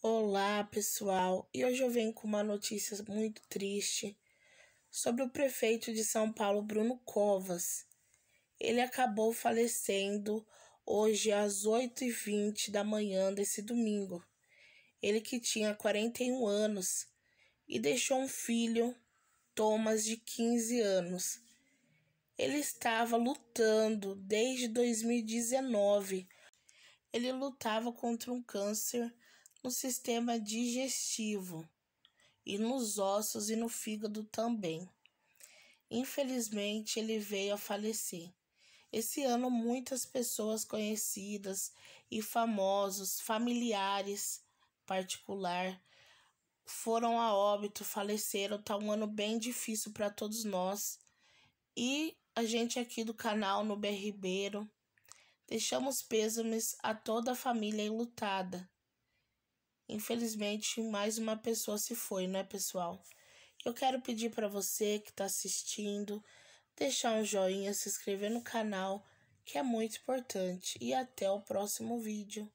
Olá pessoal, e hoje eu venho com uma notícia muito triste sobre o prefeito de São Paulo, Bruno Covas. Ele acabou falecendo hoje às 8h20 da manhã desse domingo. Ele que tinha 41 anos e deixou um filho, Thomas, de 15 anos. Ele estava lutando desde 2019. Ele lutava contra um câncer no sistema digestivo e nos ossos e no fígado também. Infelizmente, ele veio a falecer. Esse ano, muitas pessoas conhecidas e famosos, familiares particular, foram a óbito, faleceram. Tá um ano bem difícil para todos nós. E a gente aqui do canal no Ribeiro deixamos pêsames a toda a família enlutada Infelizmente, mais uma pessoa se foi, não é pessoal? Eu quero pedir para você que está assistindo deixar um joinha, se inscrever no canal, que é muito importante. E até o próximo vídeo.